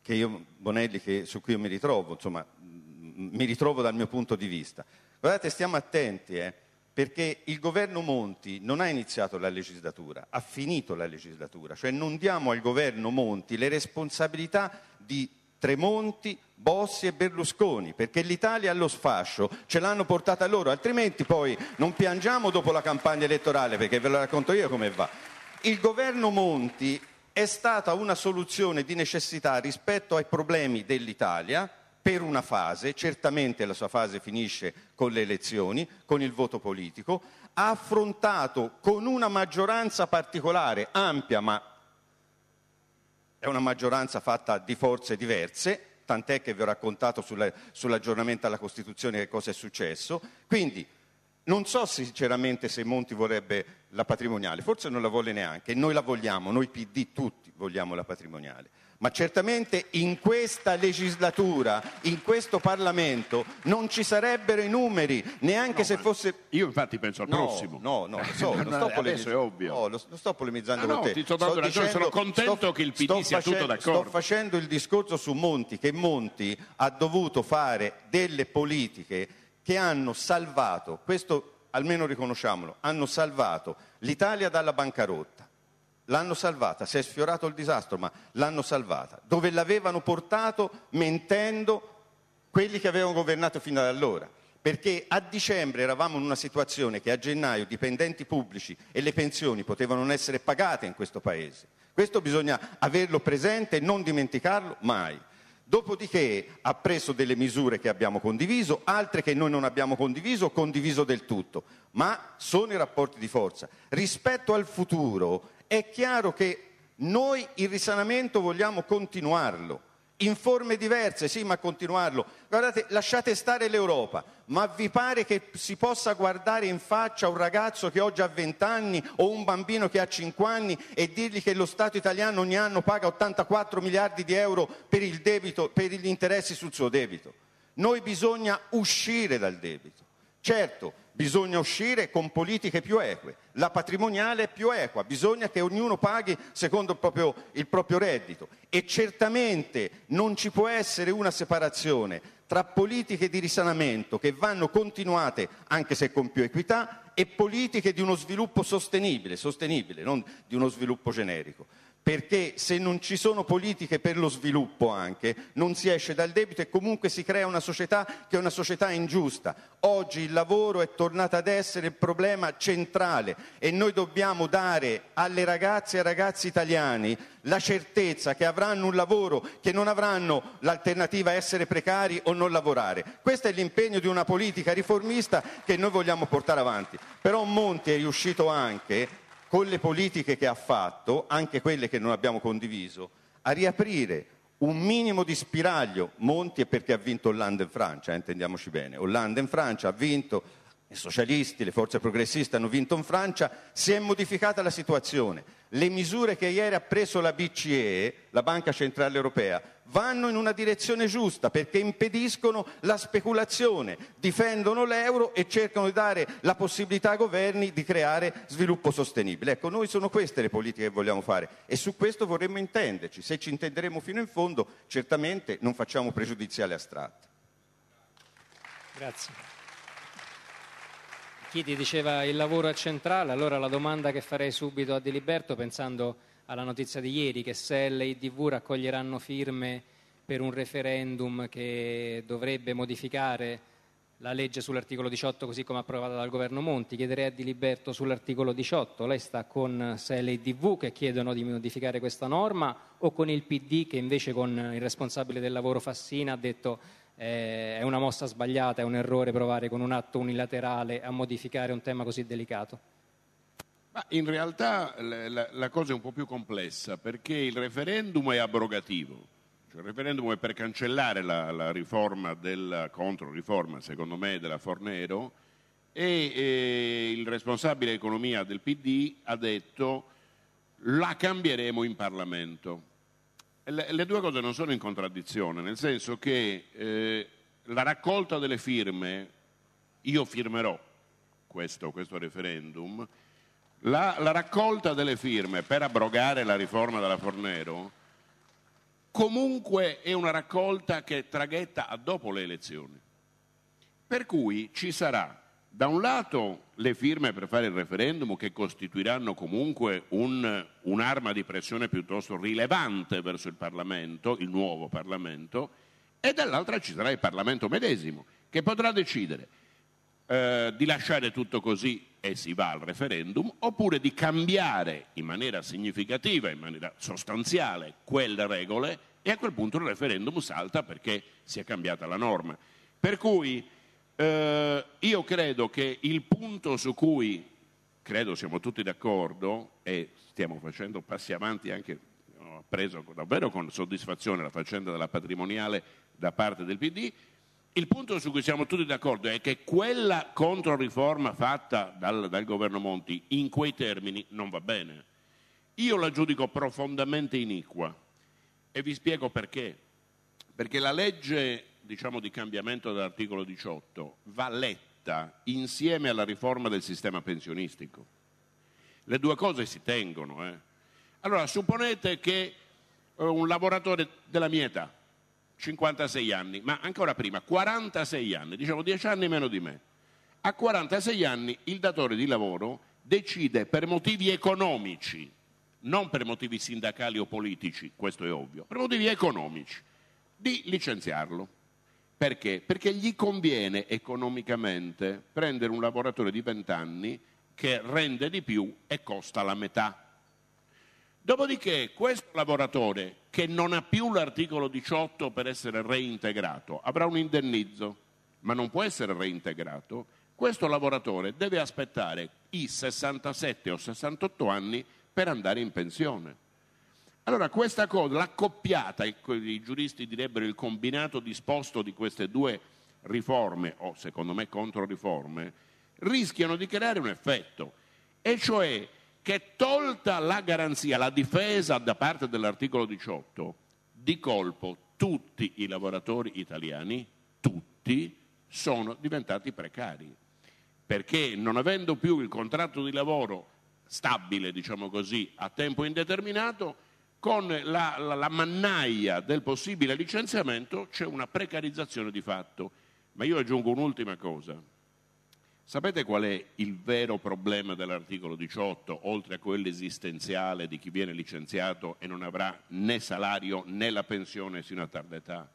che io Bonelli, che, su cui io mi ritrovo, insomma, mi ritrovo dal mio punto di vista. Guardate, stiamo attenti, eh, perché il governo Monti non ha iniziato la legislatura, ha finito la legislatura, cioè non diamo al governo Monti le responsabilità di Tremonti, Bossi e Berlusconi, perché l'Italia allo sfascio ce l'hanno portata loro, altrimenti poi non piangiamo dopo la campagna elettorale, perché ve lo racconto io come va. Il governo Monti è stata una soluzione di necessità rispetto ai problemi dell'Italia per una fase, certamente la sua fase finisce con le elezioni, con il voto politico, ha affrontato con una maggioranza particolare, ampia ma è una maggioranza fatta di forze diverse, tant'è che vi ho raccontato sulla, sull'aggiornamento alla Costituzione che cosa è successo. Quindi non so sinceramente se Monti vorrebbe la patrimoniale, forse non la vuole neanche, noi la vogliamo, noi PD tutti vogliamo la patrimoniale ma certamente in questa legislatura, in questo Parlamento, non ci sarebbero i numeri, neanche no, se fosse... Io infatti penso al no, prossimo. No, no, lo so, non sto polemizzando. è ovvio. No, oh, lo, lo sto polemizzando ah, no, con te. Ti sto dando sto ragione, dicendo, sono contento sto, che il PD sia tutto d'accordo. Sto facendo il discorso su Monti, che Monti ha dovuto fare delle politiche che hanno salvato, questo almeno riconosciamolo, hanno salvato l'Italia dalla bancarotta l'hanno salvata, si è sfiorato il disastro, ma l'hanno salvata, dove l'avevano portato mentendo quelli che avevano governato fino ad allora. Perché a dicembre eravamo in una situazione che a gennaio i dipendenti pubblici e le pensioni potevano non essere pagate in questo Paese. Questo bisogna averlo presente e non dimenticarlo mai. Dopodiché ha preso delle misure che abbiamo condiviso, altre che noi non abbiamo condiviso o condiviso del tutto, ma sono i rapporti di forza. Rispetto al futuro è chiaro che noi il risanamento vogliamo continuarlo, in forme diverse, sì, ma continuarlo. Guardate, lasciate stare l'Europa, ma vi pare che si possa guardare in faccia un ragazzo che oggi ha 20 anni o un bambino che ha 5 anni e dirgli che lo Stato italiano ogni anno paga 84 miliardi di euro per, debito, per gli interessi sul suo debito? Noi bisogna uscire dal debito. Certo, Bisogna uscire con politiche più eque, la patrimoniale è più equa, bisogna che ognuno paghi secondo il proprio, il proprio reddito e certamente non ci può essere una separazione tra politiche di risanamento che vanno continuate anche se con più equità e politiche di uno sviluppo sostenibile, sostenibile non di uno sviluppo generico perché se non ci sono politiche per lo sviluppo anche, non si esce dal debito e comunque si crea una società che è una società ingiusta. Oggi il lavoro è tornato ad essere il problema centrale e noi dobbiamo dare alle ragazze e ai ragazzi italiani la certezza che avranno un lavoro, che non avranno l'alternativa a essere precari o non lavorare. Questo è l'impegno di una politica riformista che noi vogliamo portare avanti. Però Monti è riuscito anche con le politiche che ha fatto, anche quelle che non abbiamo condiviso, a riaprire un minimo di spiraglio. Monti è perché ha vinto Hollande in Francia, eh, intendiamoci bene. Hollande in Francia ha vinto, i socialisti, le forze progressiste hanno vinto in Francia, si è modificata la situazione. Le misure che ieri ha preso la BCE, la Banca Centrale Europea, vanno in una direzione giusta perché impediscono la speculazione, difendono l'euro e cercano di dare la possibilità ai governi di creare sviluppo sostenibile. Ecco, noi sono queste le politiche che vogliamo fare e su questo vorremmo intenderci. Se ci intenderemo fino in fondo, certamente non facciamo pregiudiziali astratte. Grazie. Chi ti diceva il lavoro è centrale, allora la domanda che farei subito a Diliberto, pensando alla notizia di ieri, che SEL e IDV raccoglieranno firme per un referendum che dovrebbe modificare la legge sull'articolo 18 così come approvata dal governo Monti. Chiederei a Diliberto sull'articolo 18, lei sta con SEL e IDV che chiedono di modificare questa norma o con il PD che invece con il responsabile del lavoro Fassina ha detto eh, è una mossa sbagliata, è un errore provare con un atto unilaterale a modificare un tema così delicato? Ma in realtà la, la cosa è un po' più complessa perché il referendum è abrogativo. Cioè, il referendum è per cancellare la, la riforma della controriforma, secondo me, della Fornero e eh, il responsabile economia del PD ha detto la cambieremo in Parlamento le, le, due cose non sono in contraddizione, nel senso che eh, la raccolta delle firme, io firmerò questo, questo referendum, la, la, raccolta delle firme per abrogare la riforma della Fornero comunque è una raccolta che traghetta a dopo le elezioni. Per cui ci sarà da un lato le firme per fare il referendum che costituiranno comunque un, un'arma di pressione piuttosto rilevante verso il Parlamento, il nuovo Parlamento, e dall'altra ci sarà il Parlamento medesimo che potrà decidere eh, di lasciare tutto così e si va al referendum, oppure di cambiare in maniera significativa, in maniera sostanziale, quelle regole e a quel punto il referendum salta perché si è cambiata la norma. Per cui eh, io credo che il punto su cui credo siamo tutti d'accordo e stiamo facendo passi avanti anche ho preso davvero con soddisfazione la faccenda della patrimoniale da parte del PD il punto su cui siamo tutti d'accordo è che quella controriforma fatta dal, dal governo Monti in quei termini non va bene io la giudico profondamente iniqua e vi spiego perché perché la legge diciamo, di cambiamento dell'articolo 18 va letta insieme alla riforma del sistema pensionistico. Le due cose si tengono. Eh. Allora, supponete che eh, un lavoratore della mia età, 56 anni, ma ancora prima, 46 anni, diciamo 10 anni meno di me, a 46 anni il datore di lavoro decide per motivi economici, non per motivi sindacali o politici, questo è ovvio, per motivi economici, di licenziarlo. Perché? Perché gli conviene economicamente prendere un lavoratore di 20 anni che rende di più e costa la metà. Dopodiché questo lavoratore che non ha più l'articolo 18 per essere reintegrato avrà un indennizzo, ma non può essere reintegrato. Questo lavoratore deve aspettare i 67 o 68 anni per andare in pensione. Allora questa cosa, l'accoppiata, i giuristi direbbero il combinato disposto di queste due riforme, o secondo me controriforme, rischiano di creare un effetto, e cioè che tolta la garanzia, la difesa da parte dell'articolo 18, di colpo tutti i lavoratori italiani, tutti, sono diventati precari, perché non avendo più il contratto di lavoro stabile, diciamo così, a tempo indeterminato, con la, la, la mannaia del possibile licenziamento c'è una precarizzazione di fatto. Ma io aggiungo un'ultima cosa. Sapete qual è il vero problema dell'articolo 18, oltre a quello esistenziale di chi viene licenziato e non avrà né salario né la pensione sino a tarda età?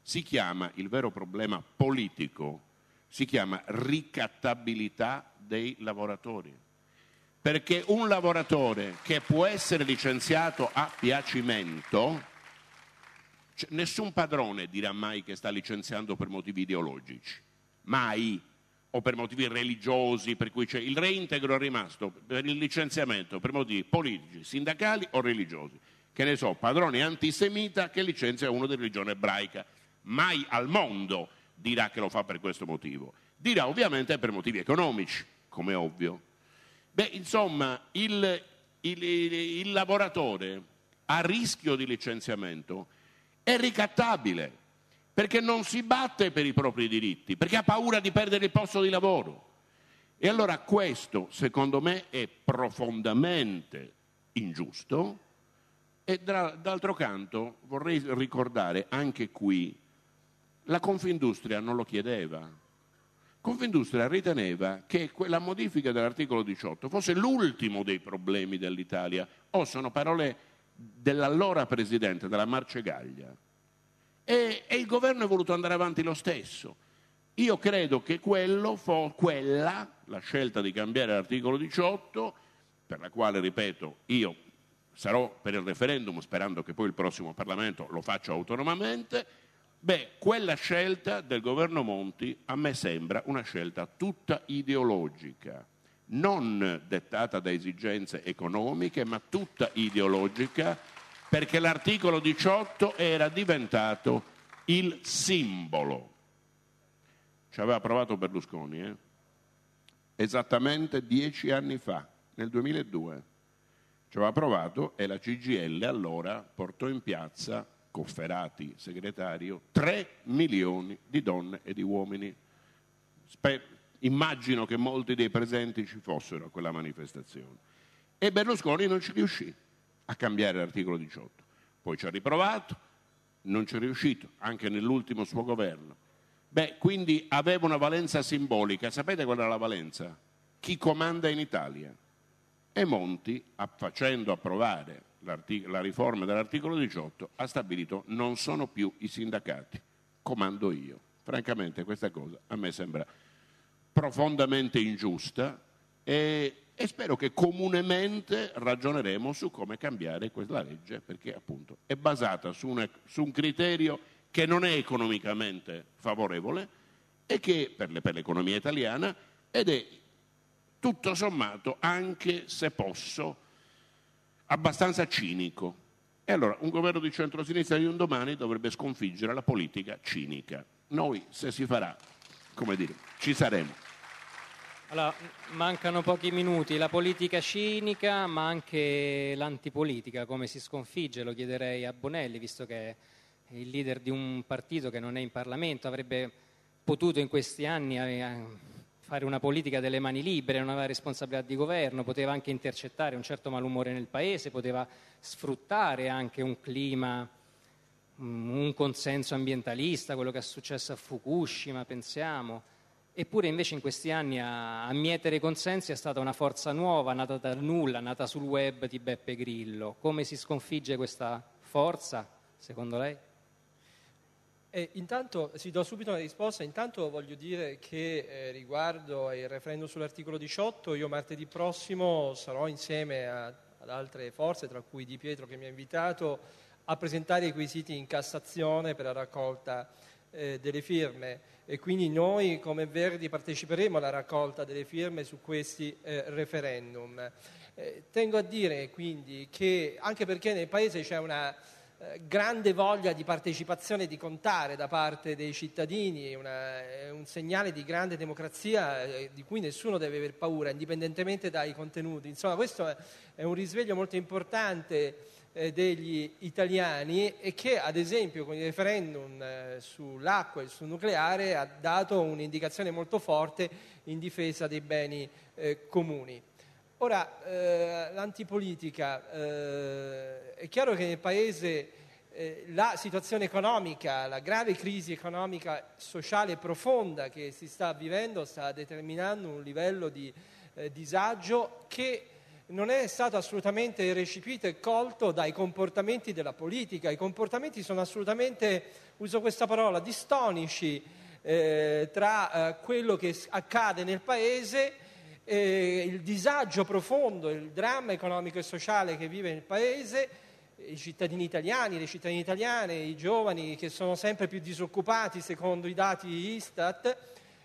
Si chiama il vero problema politico, si chiama ricattabilità dei lavoratori perché un lavoratore che può essere licenziato a piacimento, cioè, nessun padrone dirà mai che sta licenziando per motivi ideologici, mai, o per motivi religiosi, per cui c'è il reintegro è rimasto per il licenziamento per motivi politici, sindacali o religiosi. Che ne so, padrone antisemita che licenzia uno di religione ebraica, mai al mondo dirà che lo fa per questo motivo, dirà ovviamente per motivi economici, come ovvio Beh, insomma, il, il, il, il lavoratore a rischio di licenziamento è ricattabile perché non si batte per i propri diritti, perché ha paura di perdere il posto di lavoro. E allora questo, secondo me, è profondamente ingiusto e d'altro canto vorrei ricordare anche qui, la Confindustria non lo chiedeva, Confindustria riteneva che quella modifica dell'articolo 18 fosse l'ultimo dei problemi dell'Italia, o oh, sono parole dell'allora presidente della Marcegaglia, e, e, il governo è voluto andare avanti lo stesso. Io credo che quello fo, quella, la scelta di cambiare l'articolo 18, per la quale, ripeto, io sarò per il referendum, sperando che poi il prossimo Parlamento lo faccia autonomamente, Beh, quella scelta del governo Monti a me sembra una scelta tutta ideologica, non dettata da esigenze economiche, ma tutta ideologica, perché l'articolo 18 era diventato il simbolo. Ci aveva provato Berlusconi, eh? esattamente dieci anni fa, nel 2002. Ci aveva provato e la CGL allora portò in piazza Cofferati segretario, 3 milioni di donne e di uomini. Sper immagino che molti dei presenti ci fossero a quella manifestazione. E Berlusconi non ci riuscì a cambiare l'articolo 18. Poi ci ha riprovato, non ci è riuscito, anche nell'ultimo suo governo. Beh, quindi aveva una valenza simbolica. Sapete qual è la valenza? Chi comanda in Italia. E Monti, facendo approvare la riforma dell'articolo 18 ha stabilito non sono più i sindacati, comando io. Francamente questa cosa a me sembra profondamente ingiusta e, e spero che comunemente ragioneremo su come cambiare questa legge perché appunto è basata su, una, su un criterio che non è economicamente favorevole e che per, le, per l'economia italiana ed è tutto sommato anche se posso abbastanza cinico. E allora un governo di centrosinistra di un domani dovrebbe sconfiggere la politica cinica. Noi, se si farà, come dire, ci saremo. Allora, mancano pochi minuti. La politica cinica, ma anche l'antipolitica, come si sconfigge? Lo chiederei a Bonelli, visto che è il leader di un partito che non è in Parlamento, avrebbe potuto in questi anni eh, fare una politica delle mani libere, non aveva responsabilità di governo, poteva anche intercettare un certo malumore nel paese, poteva sfruttare anche un clima, mm, un consenso ambientalista, quello che è successo a Fukushima, pensiamo. Eppure invece in questi anni a, a mietere consensi è stata una forza nuova, nata dal nulla, nata sul web di Beppe Grillo. Come si sconfigge questa forza, secondo lei? Eh, intanto, si do subito una risposta. Intanto voglio dire che eh, riguardo al referendum sull'articolo 18, io martedì prossimo sarò insieme a, ad altre forze, tra cui Di Pietro che mi ha invitato, a presentare i quesiti in Cassazione per la raccolta eh, delle firme. E quindi noi come Verdi parteciperemo alla raccolta delle firme su questi eh, referendum. Eh, tengo a dire quindi che, anche perché nel Paese c'è una eh, grande voglia di partecipazione e di contare da parte dei cittadini, una, un segnale di grande democrazia eh, di cui nessuno deve aver paura, indipendentemente dai contenuti. Insomma, questo è un risveglio molto importante eh, degli italiani e che ad esempio con il referendum sull'acqua e sul nucleare ha dato un'indicazione molto forte in difesa dei beni eh, comuni. Ora, eh, l'antipolitica, eh, è chiaro che nel Paese eh, la situazione economica, la grave crisi economica, sociale profonda che si sta vivendo sta determinando un livello di eh, disagio che non è stato assolutamente recepito e colto dai comportamenti della politica. I comportamenti sono assolutamente, uso questa parola, distonici eh, tra eh, quello che accade nel Paese eh, il disagio profondo, il dramma economico e sociale che vive il Paese, i cittadini italiani, le cittadine italiane, i giovani che sono sempre più disoccupati secondo i dati Istat,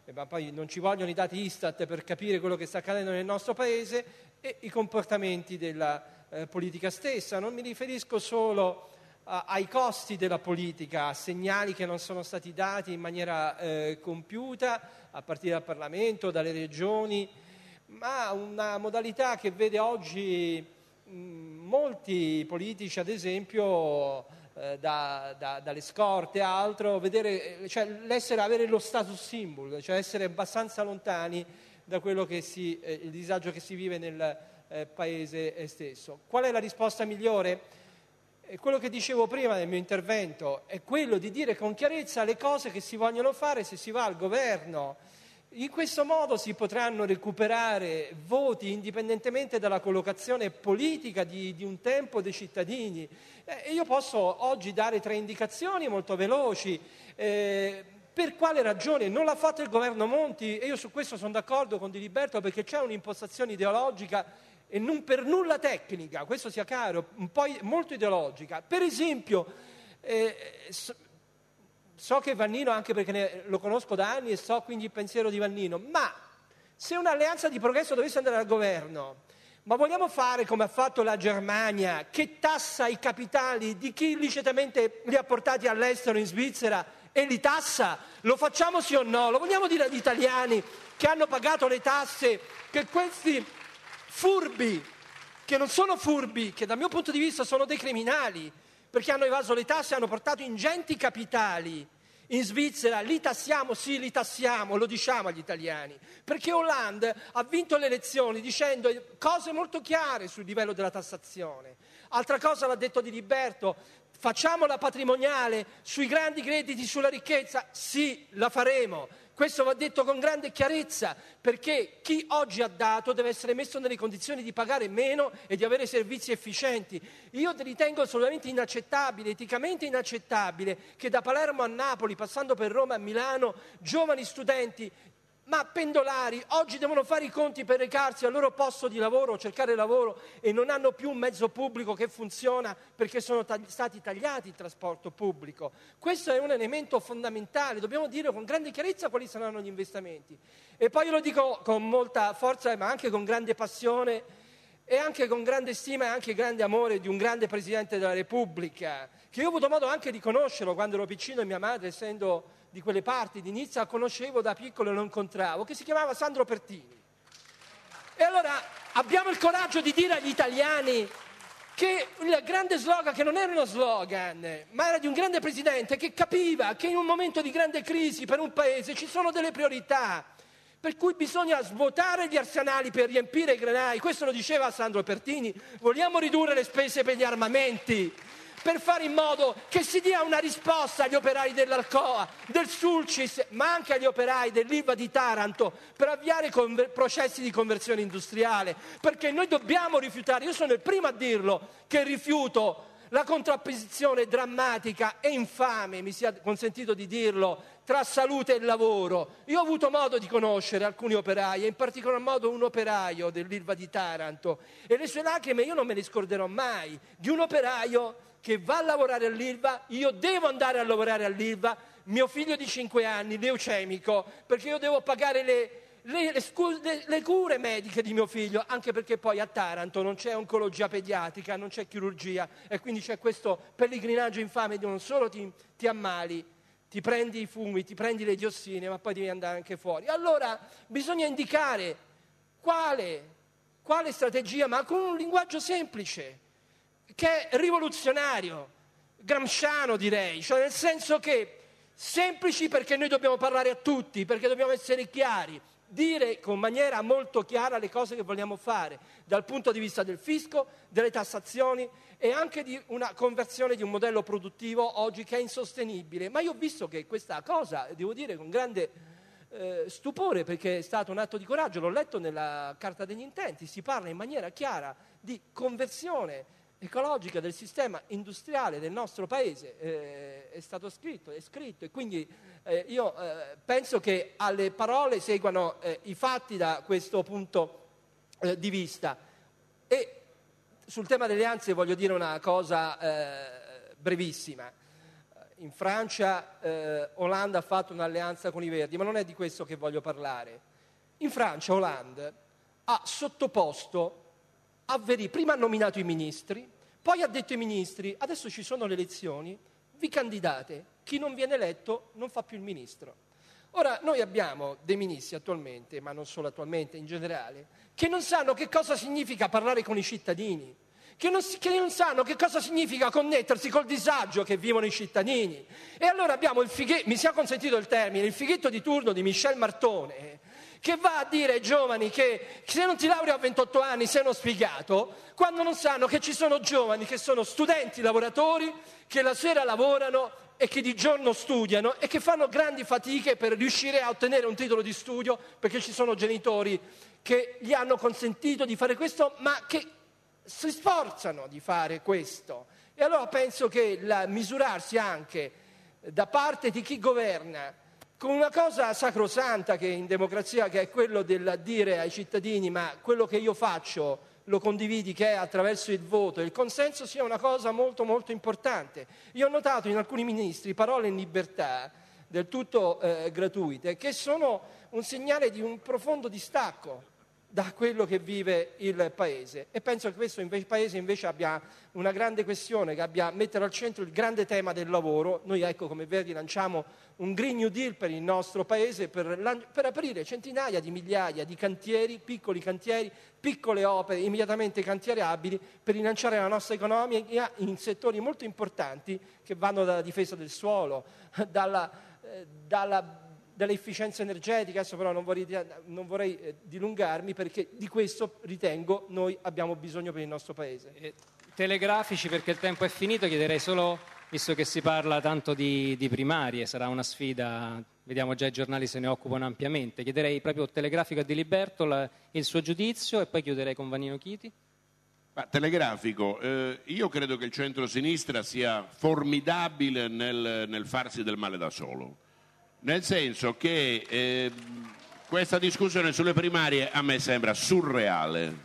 eh, ma poi non ci vogliono i dati Istat per capire quello che sta accadendo nel nostro Paese, e i comportamenti della eh, politica stessa. Non mi riferisco solo ai costi della politica, a segnali che non sono stati dati in maniera eh, compiuta, a partire dal Parlamento, dalle regioni, ma una modalità che vede oggi molti politici, ad esempio, eh, da, da, dalle scorte e altro, vedere, eh, cioè, avere lo status symbol, cioè essere abbastanza lontani da quello che si, eh, il disagio che si vive nel eh, paese eh, stesso. Qual è la risposta migliore? È quello che dicevo prima nel mio intervento è quello di dire con chiarezza le cose che si vogliono fare se si va al governo in questo modo si potranno recuperare voti indipendentemente dalla collocazione politica di, di un tempo dei cittadini. Eh, io posso oggi dare tre indicazioni molto veloci. Eh, per quale ragione non l'ha fatto il governo Monti? E io su questo sono d'accordo con Di Liberto perché c'è un'impostazione ideologica e non per nulla tecnica, questo sia chiaro, poi molto ideologica. Per esempio, eh, so che Vannino, anche perché ne, lo conosco da anni e so quindi il pensiero di Vannino, ma se un'alleanza di progresso dovesse andare al governo, ma vogliamo fare come ha fatto la Germania, che tassa i capitali di chi illicitamente li ha portati all'estero in Svizzera e li tassa? Lo facciamo sì o no? Lo vogliamo dire agli italiani che hanno pagato le tasse, che questi furbi, che non sono furbi, che dal mio punto di vista sono dei criminali, perché hanno evaso le tasse, hanno portato ingenti capitali in Svizzera li tassiamo, sì, li tassiamo, lo diciamo agli italiani, perché Hollande ha vinto le elezioni dicendo cose molto chiare sul livello della tassazione. Altra cosa l'ha detto Di Liberto, la patrimoniale sui grandi crediti, sulla ricchezza, sì, la faremo, questo va detto con grande chiarezza, perché chi oggi ha dato deve essere messo nelle condizioni di pagare meno e di avere servizi efficienti. Io ritengo assolutamente inaccettabile, eticamente inaccettabile, che da Palermo a Napoli, passando per Roma a Milano, giovani studenti ma pendolari oggi devono fare i conti per recarsi al loro posto di lavoro, cercare lavoro e non hanno più un mezzo pubblico che funziona perché sono tagli- stati tagliati il trasporto pubblico. Questo è un elemento fondamentale, dobbiamo dire con grande chiarezza quali saranno gli investimenti. E poi io lo dico con molta forza ma anche con grande passione e anche con grande stima e anche grande amore di un grande Presidente della Repubblica, che io ho avuto modo anche di conoscerlo quando ero piccino e mia madre, essendo di quelle parti di Nizza conoscevo da piccolo e lo incontravo, che si chiamava Sandro Pertini. E allora abbiamo il coraggio di dire agli italiani che il grande slogan, che non era uno slogan, ma era di un grande presidente che capiva che in un momento di grande crisi per un paese ci sono delle priorità, per cui bisogna svuotare gli arsenali per riempire i granai. Questo lo diceva Sandro Pertini. Vogliamo ridurre le spese per gli armamenti per fare in modo che si dia una risposta agli operai dell'Alcoa, del Sulcis, ma anche agli operai dell'Ilva di Taranto per avviare conver- processi di conversione industriale, perché noi dobbiamo rifiutare, io sono il primo a dirlo, che rifiuto la contrapposizione drammatica e infame, mi sia consentito di dirlo, tra salute e lavoro. Io ho avuto modo di conoscere alcuni operai, e in particolar modo un operaio dell'Ilva di Taranto, e le sue lacrime io non me le scorderò mai, di un operaio che va a lavorare all'Ilva, io devo andare a lavorare all'Ilva, mio figlio di 5 anni, leucemico, perché io devo pagare le, le, le, scu- le, cure mediche di mio figlio, anche perché poi a Taranto non c'è oncologia pediatrica, non c'è chirurgia e quindi c'è questo pellegrinaggio infame di non solo ti, ti ammali, ti prendi i fumi, ti prendi le diossine, ma poi devi andare anche fuori. Allora bisogna indicare quale, quale strategia, ma con un linguaggio semplice che è rivoluzionario, gramsciano direi, cioè nel senso che semplici perché noi dobbiamo parlare a tutti, perché dobbiamo essere chiari, dire con maniera molto chiara le cose che vogliamo fare dal punto di vista del fisco, delle tassazioni e anche di una conversione di un modello produttivo oggi che è insostenibile. Ma io ho visto che questa cosa, devo dire con grande eh, stupore, perché è stato un atto di coraggio, l'ho letto nella Carta degli Intenti, si parla in maniera chiara di conversione ecologica del sistema industriale del nostro paese eh, è stato scritto, è scritto e quindi eh, io eh, penso che alle parole seguano eh, i fatti da questo punto eh, di vista. E sul tema delle ansie voglio dire una cosa eh, brevissima. In Francia Hollande ha fatto un'alleanza con i Verdi, ma non è di questo che voglio parlare. In Francia Hollande ha sottoposto a Veri, prima ha nominato i ministri, poi ha detto ai ministri, adesso ci sono le elezioni, vi candidate, chi non viene eletto non fa più il ministro. Ora, noi abbiamo dei ministri attualmente, ma non solo attualmente, in generale, che non sanno che cosa significa parlare con i cittadini, che non, che non sanno che cosa significa connettersi col disagio che vivono i cittadini. E allora abbiamo il fighetto, mi sia consentito il termine, il fighetto di turno di Michel Martone, che va a dire ai giovani che se non ti lauri a 28 anni sei uno sfigato, quando non sanno che ci sono giovani che sono studenti lavoratori, che la sera lavorano e che di giorno studiano e che fanno grandi fatiche per riuscire a ottenere un titolo di studio perché ci sono genitori che gli hanno consentito di fare questo, ma che si sforzano di fare questo. E allora penso che misurarsi anche da parte di chi governa con una cosa sacrosanta che in democrazia che è quello del dire ai cittadini ma quello che io faccio lo condividi che è attraverso il voto, il consenso sia una cosa molto molto importante. Io ho notato in alcuni ministri parole in libertà del tutto eh, gratuite che sono un segnale di un profondo distacco da quello che vive il paese. E penso che questo invece, paese invece abbia una grande questione, che abbia mettere al centro il grande tema del lavoro. Noi ecco come Verdi lanciamo un Green New Deal per il nostro paese per, per aprire centinaia di migliaia di cantieri, piccoli cantieri, piccole opere immediatamente cantierabili per rilanciare la nostra economia in settori molto importanti che vanno dalla difesa del suolo, dalla, eh, dalla dell'efficienza energetica, adesso però non vorrei, non vorrei eh, dilungarmi perché di questo ritengo noi abbiamo bisogno per il nostro Paese. Eh, telegrafici perché il tempo è finito, chiederei solo, visto che si parla tanto di, di primarie, sarà una sfida, vediamo già i giornali se ne occupano ampiamente, chiederei proprio telegrafico a Di Liberto la, il suo giudizio e poi chiuderei con Vanino Chiti. Ma, telegrafico, eh, io credo che il centro-sinistra sia formidabile nel, nel farsi del male da solo nel senso che eh, questa discussione sulle primarie a me sembra surreale.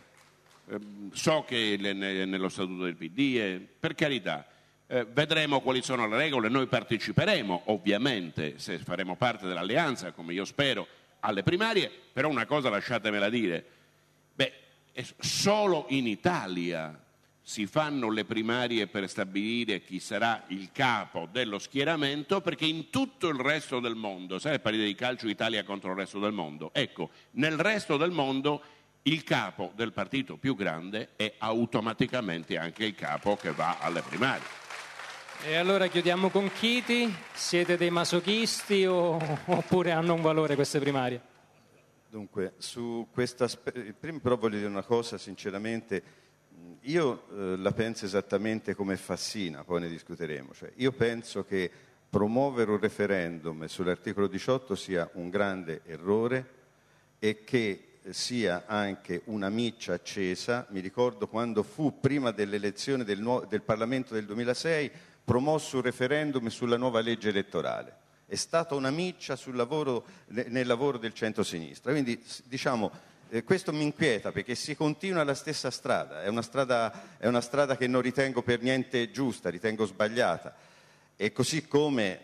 Ehm, so che le, nello statuto del PD, eh, per carità, eh, vedremo quali sono le regole, noi parteciperemo ovviamente se faremo parte dell'alleanza, come io spero, alle primarie, però una cosa lasciatemela dire, beh, solo in Italia si fanno le primarie per stabilire chi sarà il capo dello schieramento perché in tutto il resto del mondo, sai parli di calcio Italia contro il resto del mondo, ecco, nel resto del mondo il capo del partito più grande è automaticamente anche il capo che va alle primarie. E allora chiudiamo con Chiti, siete dei masochisti o, oppure hanno un valore queste primarie? Dunque, su questa... Prima però voglio dire una cosa, sinceramente io eh, la penso esattamente come Fassina, poi ne discuteremo. Cioè, io penso che promuovere un referendum sull'articolo 18 sia un grande errore e che sia anche una miccia accesa. Mi ricordo quando fu, prima dell'elezione del, nuovo, del Parlamento del 2006, promosso un referendum sulla nuova legge elettorale è stata una miccia lavoro, nel lavoro del centro-sinistra. Quindi diciamo eh, questo mi inquieta perché si continua la stessa strada. È, una strada, è una strada che non ritengo per niente giusta, ritengo sbagliata. E così come,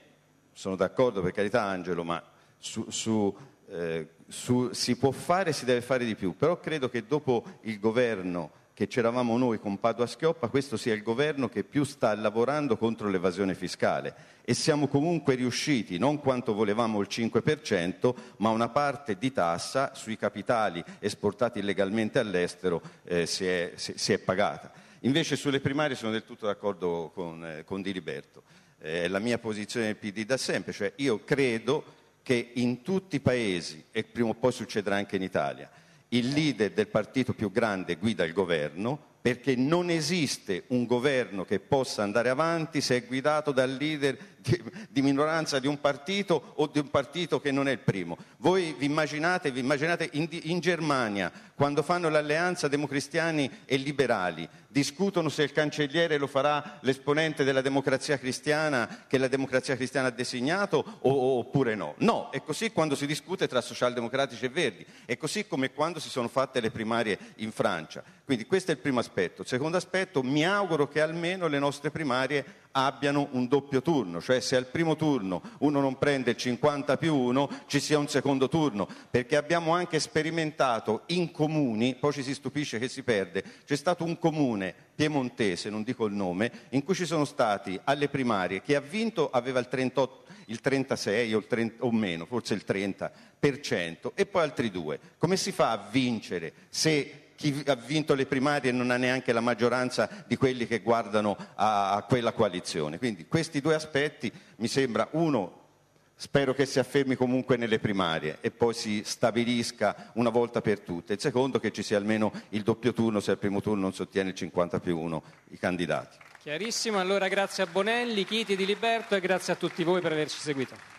sono d'accordo per carità Angelo, ma su, su eh, su, si può fare, e si deve fare di più, però credo che dopo il governo che c'eravamo noi con Padua Schioppa, questo sia il governo che più sta lavorando contro l'evasione fiscale e siamo comunque riusciti, non quanto volevamo il 5%, ma una parte di tassa sui capitali esportati illegalmente all'estero eh, si, è, si, si, è, pagata. Invece sulle primarie sono del tutto d'accordo con, eh, con Di Liberto, eh, è eh, la mia posizione del PD da sempre, cioè io credo che in tutti i paesi, e prima o poi succederà anche in Italia, il leader del partito più grande guida il governo perché non esiste un governo che possa andare avanti se è guidato dal leader che, di minoranza di un partito o di un partito che non è il primo. Voi vi immaginate, vi immaginate in, in Germania, quando fanno l'alleanza democristiani e liberali, discutono se il cancelliere lo farà l'esponente della democrazia cristiana che la democrazia cristiana ha designato o, oppure no. No, è così quando si discute tra socialdemocratici e verdi, è così come quando si sono fatte le primarie in Francia. Quindi questo è il primo aspetto. Il secondo aspetto, mi auguro che almeno le nostre primarie abbiano un doppio turno, cioè se al primo turno uno non prende il 50 più 1 ci sia un secondo turno, perché abbiamo anche sperimentato in comuni, poi ci si stupisce che si perde, c'è stato un comune piemontese, non dico il nome, in cui ci sono stati alle primarie chi ha vinto aveva il, 38, il 36 o, il 30, o meno, forse il 30% e poi altri due. Come si fa a vincere se chi ha vinto le primarie non ha neanche la maggioranza di quelli che guardano a, a quella coalizione. Quindi questi due aspetti mi sembra uno spero che si affermi comunque nelle primarie e poi si stabilisca una volta per tutte. Il secondo che ci sia almeno il doppio turno se al primo turno non si ottiene il 50 più 1 i candidati. Chiarissimo, allora grazie a Bonelli, Chiti di Liberto e grazie a tutti voi per averci seguito.